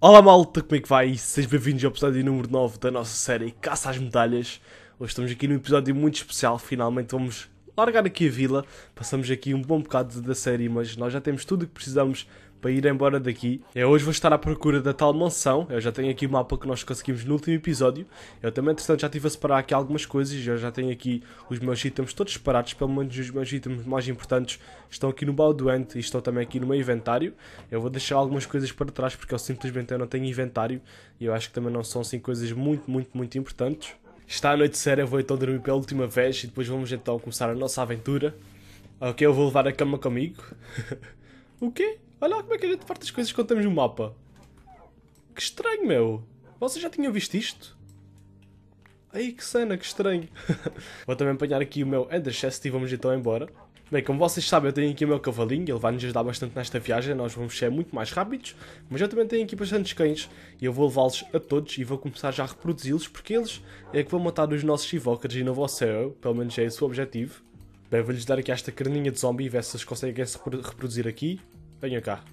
Olá malta, como é que vai? Sejam bem-vindos ao episódio número 9 da nossa série Caça às Medalhas. Hoje estamos aqui num episódio muito especial, finalmente vamos largar aqui a vila. Passamos aqui um bom bocado da série, mas nós já temos tudo o que precisamos para ir embora daqui. Eu hoje vou estar à procura da tal mansão, eu já tenho aqui o mapa que nós conseguimos no último episódio. Eu também, entretanto, já estive a separar aqui algumas coisas, eu já tenho aqui os meus itens todos separados, pelo menos os meus itens mais importantes estão aqui no baldoante e estão também aqui no meu inventário. Eu vou deixar algumas coisas para trás porque eu simplesmente não tenho inventário e eu acho que também não são assim coisas muito, muito, muito importantes. Está a noite séria, vou então dormir pela última vez e depois vamos então começar a nossa aventura. Ok, eu vou levar a cama comigo. o quê? Olha lá como é que a gente parte as coisas quando temos um mapa. Que estranho, meu. Vocês já tinham visto isto? Ai, que cena, que estranho. Vou também apanhar aqui o meu Ender Chest e vamos então embora. Bem, como vocês sabem, eu tenho aqui o meu cavalinho, ele vai nos ajudar bastante nesta viagem, nós vamos ser muito mais rápidos, mas eu também tenho aqui bastantes cães e eu vou levá-los a todos e vou começar já a reproduzi-los porque eles é que vão matar os nossos Evokers e não vou ser eu, pelo menos é esse o objetivo. Bem, vou-lhes dar aqui esta carninha de zombie e ver se eles conseguem se reproduzir aqui. Venha cá.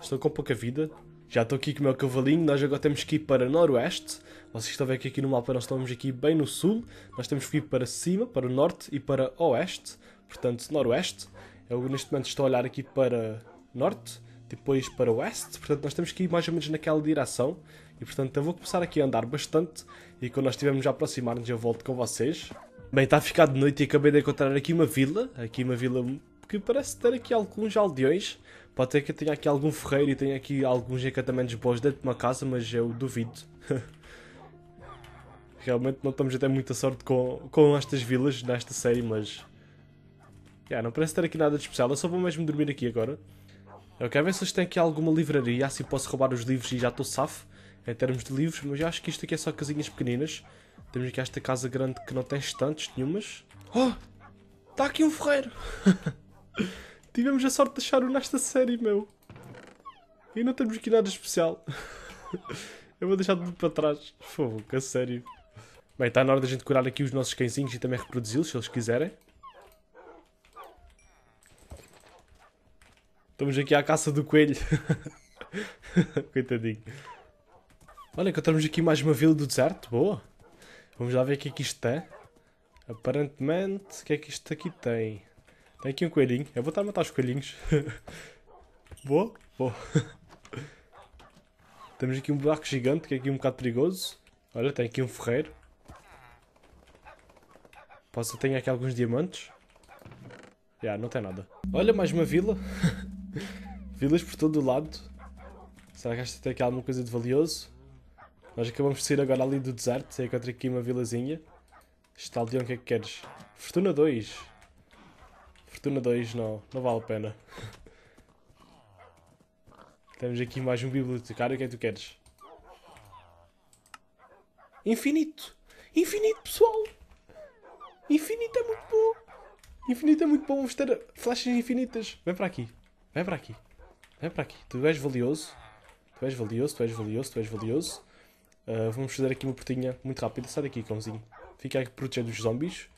Estou com pouca vida. Já estou aqui com o meu cavalinho. Nós agora temos que ir para noroeste. Vocês estão a ver que aqui no mapa nós estamos aqui bem no sul. Nós temos que ir para cima, para o norte e para oeste. Portanto, noroeste. Eu neste momento estou a olhar aqui para norte, depois para oeste. Portanto, nós temos que ir mais ou menos naquela direção. E portanto, eu vou começar aqui a andar bastante. E quando nós estivermos a aproximar-nos, eu volto com vocês. Bem, está a ficar de noite e acabei de encontrar aqui uma vila. Aqui uma vila que parece ter aqui alguns aldeões. Pode ser que eu tenha aqui algum ferreiro e tenha aqui alguns encantamentos bons dentro de uma casa, mas eu duvido. Realmente não estamos a ter muita sorte com, com estas vilas nesta série, mas... Yeah, não parece ter aqui nada de especial, eu só vou mesmo dormir aqui agora. Eu quero ver se eles têm aqui alguma livraria, assim posso roubar os livros e já estou safo em termos de livros, mas eu acho que isto aqui é só casinhas pequeninas. Temos aqui esta casa grande que não tem estantes nenhumas. Oh! Está aqui um ferreiro! Tivemos a sorte de achar o nesta série, meu. E não temos aqui nada especial. Eu vou deixar tudo para trás. Fogo, a sério. Bem, está na hora da gente curar aqui os nossos cãezinhos e também reproduzi-los, se eles quiserem. Estamos aqui à caça do coelho. Coitadinho. Olha, encontramos aqui mais uma vila do deserto. Boa. Vamos lá ver o que é que isto tem. É. Aparentemente, o que é que isto aqui tem? Tem aqui um coelhinho. Eu vou estar a matar os coelhinhos. vou? Vou. Temos aqui um buraco gigante que é aqui um bocado perigoso. Olha, tem aqui um ferreiro. Posso ter aqui alguns diamantes. Já, yeah, não tem nada. Olha, mais uma vila. Vilas por todo o lado. Será que esta tem aqui alguma coisa de valioso? Nós acabamos de sair agora ali do deserto. Eu encontrei aqui uma vilazinha. aldeão, o que é que queres? Fortuna 2. Fortuna 2 não, não vale a pena. Temos aqui mais um bibliotecário, o que é que tu queres? Infinito! Infinito, pessoal! Infinito é muito bom! Infinito é muito bom, vamos ter flechas infinitas. Vem para aqui, vem para aqui, vem para aqui. Tu és valioso, tu és valioso, tu és valioso, tu és valioso. Uh, vamos fazer aqui uma portinha muito rápida. Sai daqui, cãozinho. Fica aqui proteger dos zombies.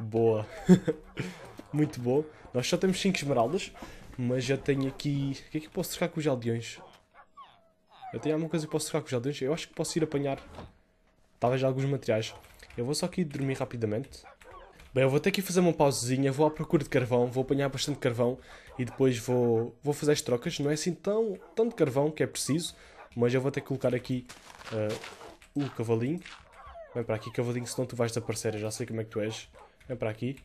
Boa. Muito bom. Nós só temos 5 esmeraldas, mas já tenho aqui... O que é que eu posso trocar com os aldeões? Eu tenho alguma coisa que posso trocar com os aldeões? Eu acho que posso ir apanhar, talvez, alguns materiais. Eu vou só aqui dormir rapidamente. Bem, eu vou ter que fazer uma pausazinha, vou à procura de carvão, vou apanhar bastante carvão e depois vou, vou fazer as trocas. Não é assim tão, tanto carvão que é preciso, mas eu vou ter que colocar aqui uh, o cavalinho. Vem para aqui, cavalinho, senão tu vais desaparecer, eu já sei como é que tu és. É para aqui.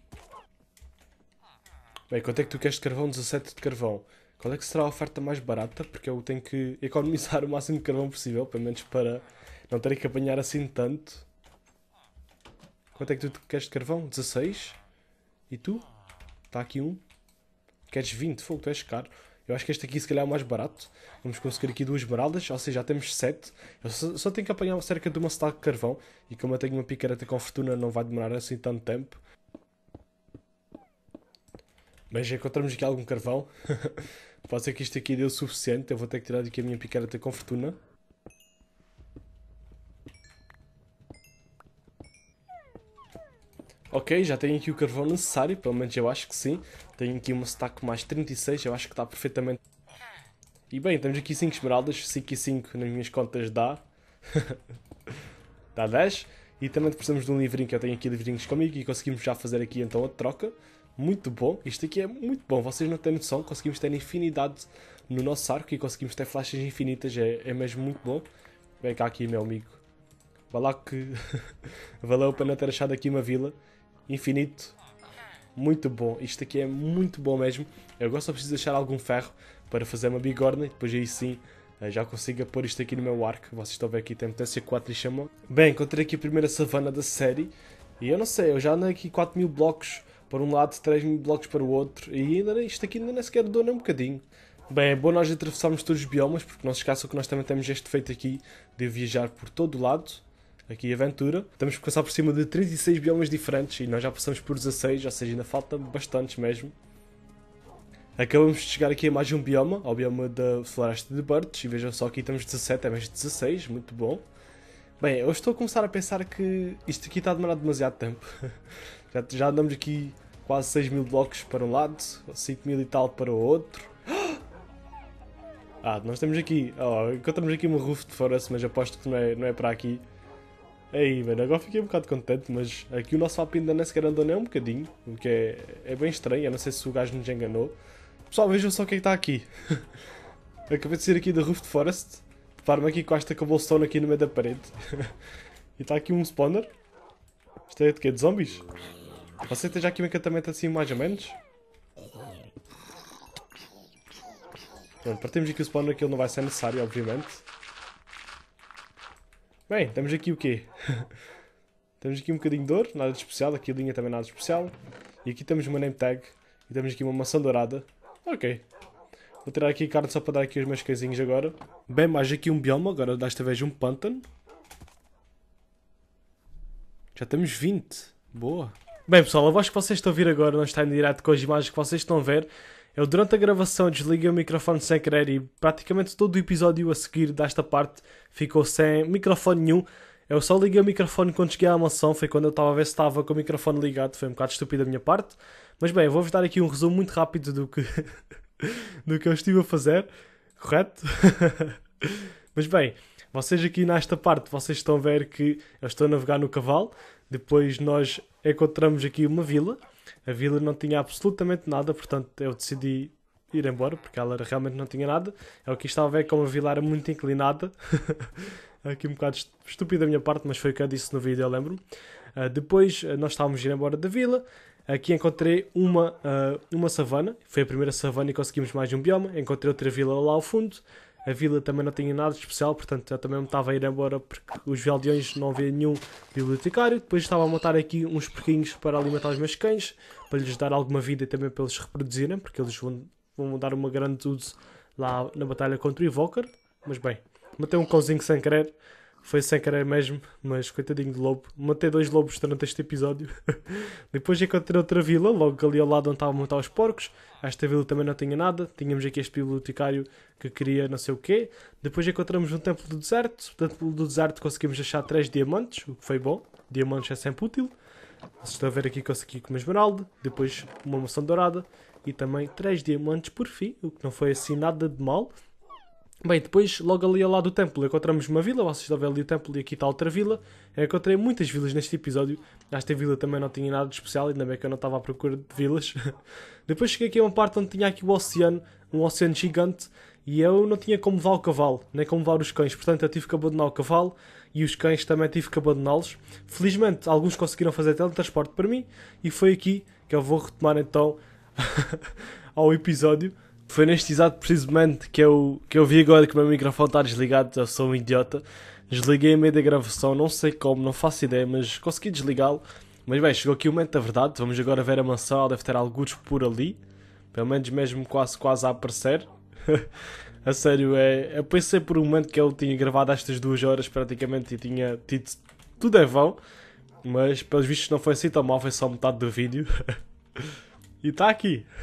Bem, quanto é que tu queres de carvão? 17 de carvão. Qual é que será a oferta mais barata? Porque eu tenho que economizar o máximo de carvão possível, pelo menos para não ter que apanhar assim tanto. Quanto é que tu queres de carvão? 16? E tu? Está aqui um. Queres 20? Fogo, tu és caro. Eu acho que este aqui se calhar é o mais barato. Vamos conseguir aqui duas esmeraldas, ou seja, já temos 7. Eu só, só, tenho que apanhar cerca de uma estaca de carvão. E como eu tenho uma picareta com fortuna, não vai demorar assim tanto tempo. Mas já é encontramos aqui algum carvão. Pode ser que isto aqui deu o suficiente. Eu vou ter que tirar daqui a minha picareta com fortuna. Ok, já tenho aqui o carvão necessário, pelo menos eu acho que sim. Tenho aqui uma stack mais 36, eu acho que está perfeitamente. E bem, temos aqui 5 esmeraldas, 5 e 5 nas minhas contas dá. dá 10. E também precisamos de um livrinho que eu tenho aqui livrinhos comigo e conseguimos já fazer aqui então a troca muito bom. Isto aqui é muito bom. Vocês não têm noção. Conseguimos ter infinidade no nosso arco e conseguimos ter flechas infinitas. É, é mesmo muito bom. Vem cá aqui, meu amigo. Vai lá que valeu para não ter achado aqui uma vila. Infinito. Muito bom. Isto aqui é muito bom mesmo. Eu agora só preciso achar algum ferro para fazer uma bigorna e depois aí sim eh, já consigo pôr isto aqui no meu arco. Vocês estão a ver aqui, tem potência 4 e chamou. Bem, encontrei aqui a primeira savana da série. E eu não sei, eu já andei aqui 4 mil blocos por um lado, 3 mil blocos para o outro. E ainda, isto aqui ainda nem sequer dou nem um bocadinho. Bem, é bom nós atravessarmos todos os biomas, porque não se esqueçam que nós também temos este feito aqui de viajar por todo o lado. Aqui aventura. Estamos a passar por cima de 36 biomas diferentes e nós já passamos por 16, ou seja, ainda falta bastantes mesmo. Acabamos de chegar aqui a mais um bioma, ao bioma da Floresta de Birds, e vejam só aqui estamos 17, é mais 16, muito bom. Bem, eu estou a começar a pensar que isto aqui está a demorar demasiado tempo. já, já andamos aqui quase 6 mil blocos para um lado, 5 mil e tal para o outro. Ah, nós temos aqui. Oh, encontramos aqui uma roof de forest, mas aposto que não é, não é para aqui. Aí, mano, agora fiquei um bocado contente, mas aqui o nosso mapa ainda nem sequer andou nem um bocadinho, o que é, é bem estranho, eu não sei se o gajo nos enganou. Pessoal, vejam só o que é que está aqui. Acabei de sair aqui da Roof de Forest, deparo-me aqui com esta cobblestone aqui no meio da parede. e está aqui um spawner. Isto é de quê? De zombies? Você tem já aqui um encantamento assim mais ou menos? Pronto, partimos aqui o spawner que ele não vai ser necessário, obviamente. Bem, temos aqui o quê? temos aqui um bocadinho de ouro, nada de especial, aqui a linha também nada de especial. E aqui temos uma name tag e temos aqui uma maçã dourada. Ok. Vou tirar aqui a carne só para dar aqui os meus cãezinhos agora. Bem, mais aqui um bioma, agora desta vez um pântano. Já temos 20. Boa. Bem pessoal, a voz que vocês estão a ouvir agora não está em direto com as imagens que vocês estão a ver. Eu durante a gravação desliguei o microfone sem querer e praticamente todo o episódio a seguir desta parte ficou sem microfone nenhum. Eu só liguei o microfone quando cheguei à mansão, foi quando eu estava a ver se estava com o microfone ligado, foi um bocado estúpido da minha parte. Mas bem, vou-vos dar aqui um resumo muito rápido do que, do que eu estive a fazer, correto? Mas bem, vocês aqui nesta parte, vocês estão a ver que eu estou a navegar no cavalo. Depois nós encontramos aqui uma vila. A vila não tinha absolutamente nada, portanto eu decidi ir embora, porque ela realmente não tinha nada. É o que estava a ver, como a vila era muito inclinada. aqui um bocado estúpido da minha parte, mas foi o que eu disse no vídeo, eu lembro. Uh, ah, depois ah, nós estávamos a ir embora da vila. Aqui encontrei uma, uh, uma savana, foi a primeira savana e conseguimos mais um bioma. Encontrei outra vila lá ao fundo a vila também não tinha nada de especial, portanto eu também me estava a ir embora porque os Valdeões não havia nenhum bibliotecário. Depois estava a montar aqui uns porquinhos para alimentar os meus cães, para lhes dar alguma vida e também para eles reproduzirem, porque eles vão, vão dar uma grande dúvida lá na batalha contra o Evoker. Mas bem, matei um cãozinho sem querer. Foi sem querer mesmo, mas coitadinho de lobo. Matei dois lobos durante este episódio. Depois encontrei outra vila, logo ali ao lado onde estavam montar os porcos. Esta vila também não tinha nada. Tínhamos aqui este bibliotecário que queria não sei o quê. Depois encontramos um templo do deserto. Do templo do deserto conseguimos achar três diamantes, o que foi bom. Diamantes é sempre útil. Vocês estão a ver aqui consegui com uma esmeralda. Depois uma moção dourada. E também três diamantes por fim, o que não foi assim nada de mal. Bem, depois, logo ali ao lado do templo, encontramos uma vila. Vocês já ali o templo e aqui está outra vila. Eu encontrei muitas vilas neste episódio. Esta vila também não tinha nada de especial, ainda bem que eu não estava à procura de vilas. depois cheguei aqui a uma parte onde tinha aqui o oceano, um oceano gigante. E eu não tinha como levar o cavalo, nem como levar os cães. Portanto, eu tive que abandonar o cavalo e os cães também tive que abandoná-los. Felizmente, alguns conseguiram fazer teletransporte para mim. E foi aqui que eu vou retomar então ao episódio foi neste exato preciso momento que eu, que eu vi agora que o meu microfone está desligado, eu sou um idiota. Desliguei a meio da gravação, não sei como, não faço ideia, mas consegui desligá-lo. Mas bem, chegou aqui o momento da verdade, vamos agora ver a mansão, ela deve ter alguns por ali. Pelo menos mesmo quase quase a aparecer. a sério, é, eu pensei por um momento que eu tinha gravado estas duas horas praticamente e tinha tido tudo em vão. Mas pelos vistos não foi assim tão mal, foi só metade do vídeo. e está aqui.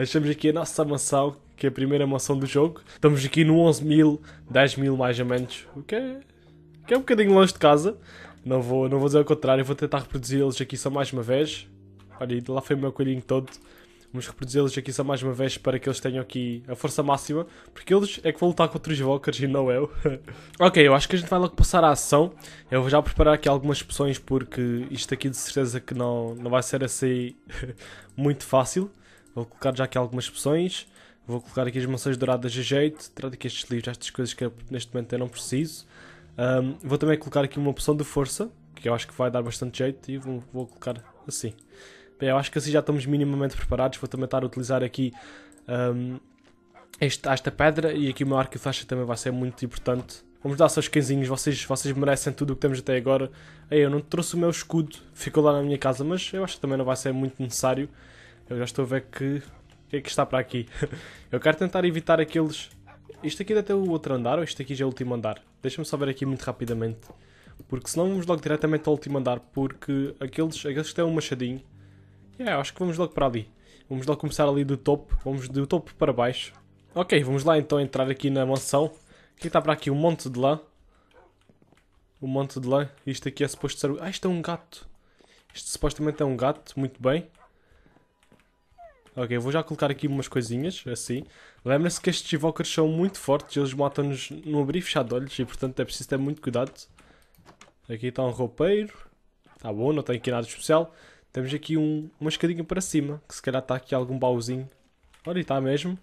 Achamos aqui a nossa mansão, que é a primeira mansão do jogo. Estamos aqui no 11 mil, 10 mil mais ou menos, o que é, que é um bocadinho longe de casa. Não vou, não vou dizer o contrário, vou tentar reproduzi-los aqui só mais uma vez. Olha, lá foi o meu coelhinho todo. Vamos reproduzi-los aqui só mais uma vez para que eles tenham aqui a força máxima, porque eles é que vão lutar contra os Walkers e não eu. ok, eu acho que a gente vai logo passar à ação. Eu vou já preparar aqui algumas opções, porque isto aqui de certeza que não, não vai ser assim muito fácil. Vou colocar já aqui algumas opções. Vou colocar aqui as maçãs douradas de jeito. Trato aqui estes livros, estas coisas que eu, neste momento eu não preciso. Um, vou também colocar aqui uma opção de força, que eu acho que vai dar bastante jeito. E vou, vou colocar assim. Bem, eu acho que assim já estamos minimamente preparados. Vou também estar a utilizar aqui um, este, esta pedra e aqui o meu arco e flecha também vai ser muito importante. Vamos dar seus quinzinhos, vocês, vocês merecem tudo o que temos até agora. Aí eu não trouxe o meu escudo, ficou lá na minha casa, mas eu acho que também não vai ser muito necessário. Eu já estou a ver que. O que é que está para aqui? Eu quero tentar evitar aqueles. Isto aqui é até o outro andar ou isto aqui já é o último andar? Deixa-me só ver aqui muito rapidamente. Porque senão vamos logo diretamente ao último andar. Porque aqueles, aqueles que têm um machadinho. É, yeah, acho que vamos logo para ali. Vamos logo começar ali do topo. Vamos do topo para baixo. Ok, vamos lá então entrar aqui na mansão. O que está para aqui? Um monte de lã. Um monte de lã. Isto aqui é suposto ser. Ah, isto é um gato. Isto supostamente é um gato. Muito bem. Ok, eu vou já colocar aqui umas coisinhas, assim. Lembra-se que estes evokers são muito fortes, eles matam-nos num abrir fechado de olhos, e portanto é preciso ter muito cuidado. Aqui está um roupeiro. Está bom, não tem aqui nada especial. Temos aqui um, uma escadinha para cima, que se calhar está aqui algum baúzinho. Olha, está mesmo.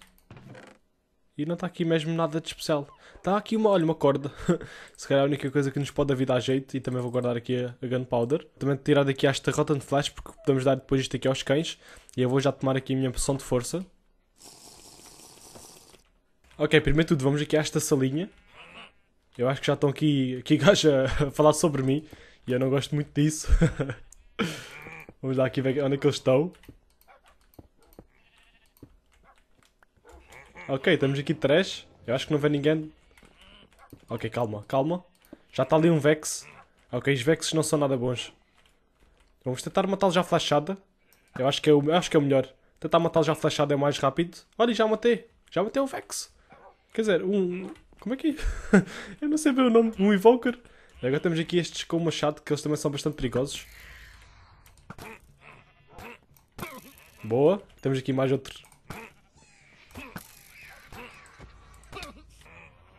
E não está aqui mesmo nada de especial. Está aqui uma, olha, uma corda. Se calhar a única coisa que nos pode dar vida a jeito. E também vou guardar aqui a, a Gunpowder. Também tirar daqui esta Rotten Flash, porque podemos dar depois isto aqui aos cães. E eu vou já tomar aqui a minha poção de força. Ok, primeiro tudo, vamos aqui a esta salinha. Eu acho que já estão aqui, aqui gajos a falar sobre mim. E eu não gosto muito disso. vamos lá aqui ver onde é que eles estão. Ok, estamos aqui três. Eu acho que não vem ninguém. Ok, calma, calma. Já está ali um Vex. Ok, os Vexes não são nada bons. Vamos tentar matá-lo já flashada. Eu acho que é o, acho que é o melhor. Tentar matá-lo já flashada é mais rápido. Olha, já matei. Já matei um Vex. Quer dizer, um... Como é que é? eu não sei bem o nome. Um Evoker. Agora temos aqui estes com o machado, que eles também são bastante perigosos. Boa. Temos aqui mais outro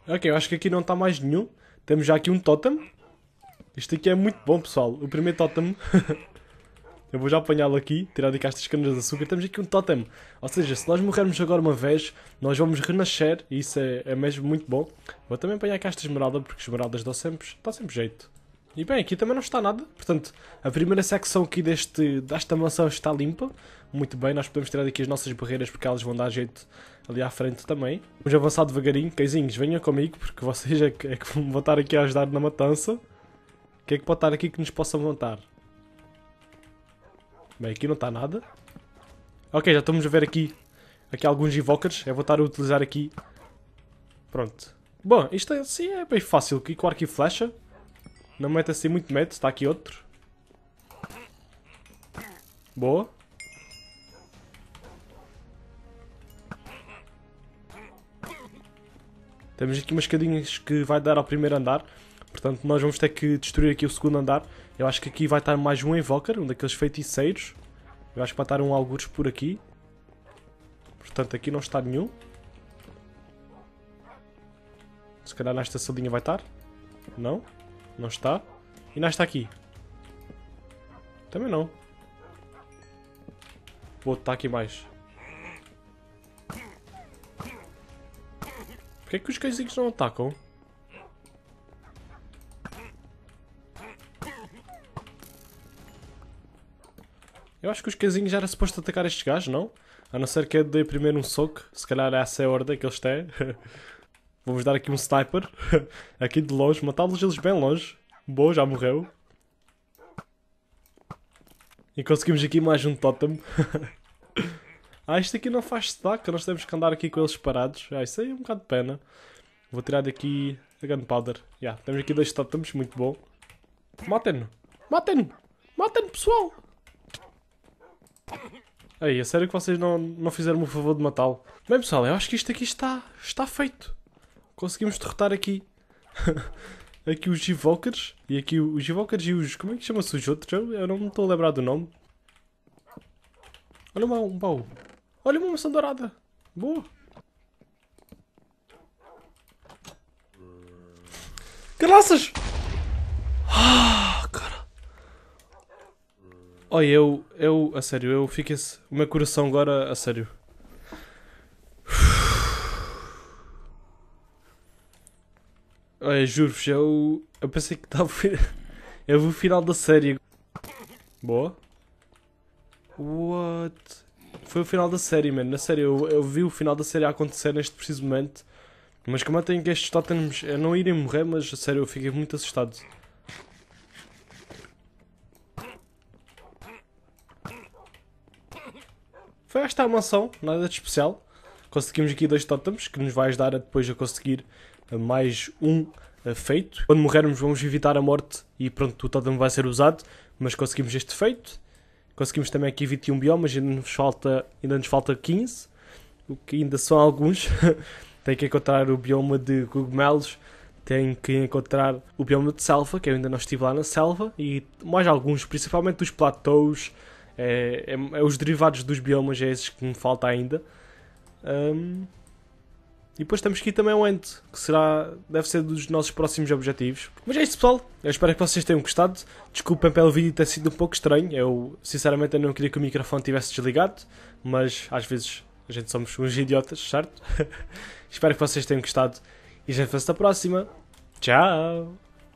Ok, eu acho que aqui não está mais nenhum. Temos já aqui um totem. Isto aqui é muito bom, pessoal. O primeiro totem. eu vou já apanhá-lo aqui, tirar de cá estas canas de açúcar. Temos aqui um totem. Ou seja, se nós morrermos agora uma vez, nós vamos renascer. E isso é, é mesmo muito bom. Vou também apanhar cá esta esmeralda, porque esmeraldas dão sempre, dá sempre jeito. E bem, aqui também não está nada. Portanto, a primeira secção aqui deste, desta mansão está limpa muito bem. Nós podemos tirar daqui as nossas barreiras porque elas vão dar jeito ali à frente também. Vamos avançar devagarinho. Caizinhos, venham comigo porque vocês é que, é que vão estar aqui a ajudar na matança. O que é que pode estar aqui que nos possa montar? Bem, aqui não está nada. Ok, já estamos a ver aqui, aqui alguns evokers. Eu vou estar a utilizar aqui. Pronto. Bom, isto é, sim é bem fácil. Aqui com arco e flecha. Não mete assim muito medo. Está aqui outro. Boa. Temos aqui umas escadinhas que vai dar ao primeiro andar. Portanto, nós vamos ter que destruir aqui o segundo andar. Eu acho que aqui vai estar mais um Invoker, um daqueles feiticeiros. Eu acho que vai estar um Algures por aqui. Portanto, aqui não está nenhum. Se calhar nesta salinha vai estar. Não. Não está. E nesta aqui. Também não. Vou estar aqui mais. Por que, que os cãezinhos não atacam? Eu acho que os cãezinhos já era suposto atacar estes gajos, não? A não ser que eu dê primeiro um soco. Se calhar é essa é a ordem que eles têm. Vamos dar aqui um sniper. aqui de longe. Matá-los eles bem longe. Boa, já morreu. E conseguimos aqui mais um totem. Ah, isto aqui não faz destaque, nós temos que andar aqui com eles parados. Ah, isso aí é um bocado de pena. Vou tirar daqui a gunpowder. Já, yeah, temos aqui dois totems, muito bom. Matem-no! Matem-no! Matem-no, pessoal! Aí, é sério que vocês não, não fizeram o favor de matá-lo. Bem, pessoal, eu acho que isto aqui está, está feito. Conseguimos derrotar aqui... aqui os Evokers. E aqui os Evokers e os... Como é que chama-se os outros? Eu, eu não estou a lembrar do nome. Olha um um baú. Olha uma maçã dourada. Boa. Graças! Ah, cara. Olha, eu, eu, a sério, eu fico esse, o meu coração agora, a sério. Olha, juro-vos, eu, eu pensei que estava... Eu vi o final da série. Boa. What? foi o final da série, mano. Na série, eu, eu vi o final da série acontecer neste preciso momento. Mas como eu tenho que estes Tottenhams não irem morrer, mas a sério, eu fiquei muito assustado. Foi esta a mansão, nada de especial. Conseguimos aqui dois totems que nos vai ajudar a depois a conseguir mais um feito. Quando morrermos vamos evitar a morte e pronto, o totem vai ser usado, mas conseguimos este feito. Conseguimos também aqui 21 biomas, ainda nos falta, ainda nos falta 15, o que ainda são alguns. tem que encontrar o bioma de cogumelos, tem que encontrar o bioma de selva, que eu ainda não estive lá na selva, e mais alguns, principalmente os platôs, é, é, é os derivados dos biomas, é esses que me falta ainda. Um, e depois temos aqui também o Ant, que será, deve ser dos nossos próximos objetivos. Mas é isso pessoal. Eu espero que vocês tenham gostado. Desculpem pelo vídeo ter sido um pouco estranho. Eu, sinceramente, eu não queria que o microfone tivesse desligado. Mas, às vezes, a gente somos uns idiotas, certo? espero que vocês tenham gostado. E já gente vê-se na próxima. Tchau!